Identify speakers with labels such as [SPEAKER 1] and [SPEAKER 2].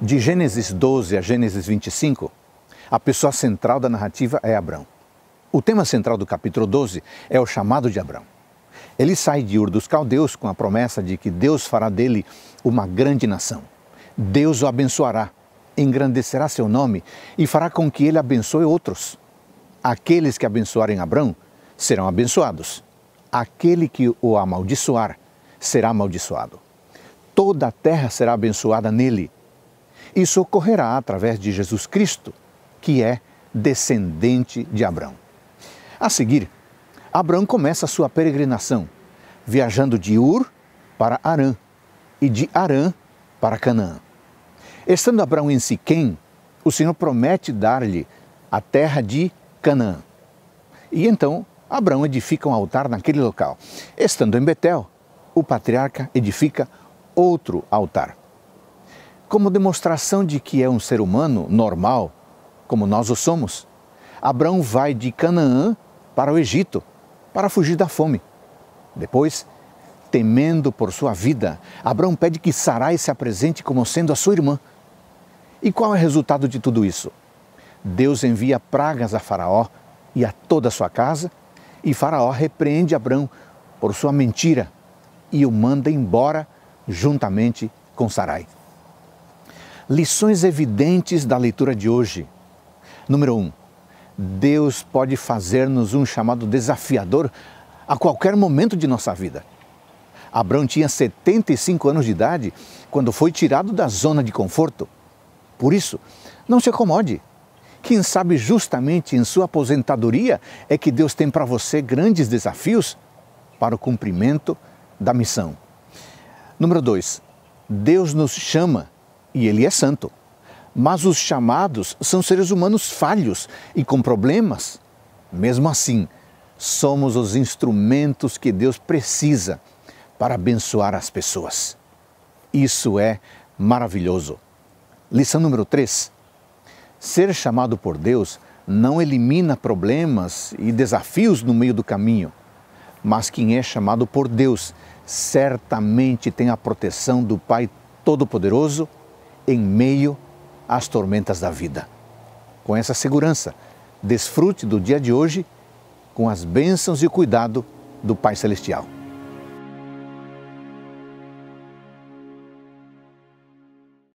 [SPEAKER 1] De Gênesis 12 a Gênesis 25, a pessoa central da narrativa é Abrão. O tema central do capítulo 12 é o chamado de Abrão. Ele sai de Ur dos Caldeus com a promessa de que Deus fará dele uma grande nação. Deus o abençoará, engrandecerá seu nome e fará com que ele abençoe outros. Aqueles que abençoarem Abrão serão abençoados. Aquele que o amaldiçoar será amaldiçoado. Toda a terra será abençoada nele isso ocorrerá através de Jesus Cristo, que é descendente de Abraão. A seguir, Abraão começa a sua peregrinação, viajando de Ur para Arã e de Arã para Canaã. Estando Abraão em Siquém, o Senhor promete dar-lhe a terra de Canaã. E então Abraão edifica um altar naquele local. Estando em Betel, o patriarca edifica outro altar. Como demonstração de que é um ser humano normal, como nós o somos, Abraão vai de Canaã para o Egito para fugir da fome. Depois, temendo por sua vida, Abraão pede que Sarai se apresente como sendo a sua irmã. E qual é o resultado de tudo isso? Deus envia pragas a Faraó e a toda a sua casa, e Faraó repreende Abraão por sua mentira e o manda embora juntamente com Sarai. Lições evidentes da leitura de hoje. Número 1. Um, Deus pode fazer-nos um chamado desafiador a qualquer momento de nossa vida. Abraão tinha 75 anos de idade quando foi tirado da zona de conforto. Por isso, não se acomode. Quem sabe justamente em sua aposentadoria é que Deus tem para você grandes desafios para o cumprimento da missão. Número 2. Deus nos chama e ele é santo. Mas os chamados são seres humanos falhos e com problemas. Mesmo assim, somos os instrumentos que Deus precisa para abençoar as pessoas. Isso é maravilhoso. Lição número 3. Ser chamado por Deus não elimina problemas e desafios no meio do caminho, mas quem é chamado por Deus certamente tem a proteção do Pai Todo-Poderoso em meio às tormentas da vida. Com essa segurança, desfrute do dia de hoje com as bênçãos e o cuidado do Pai Celestial.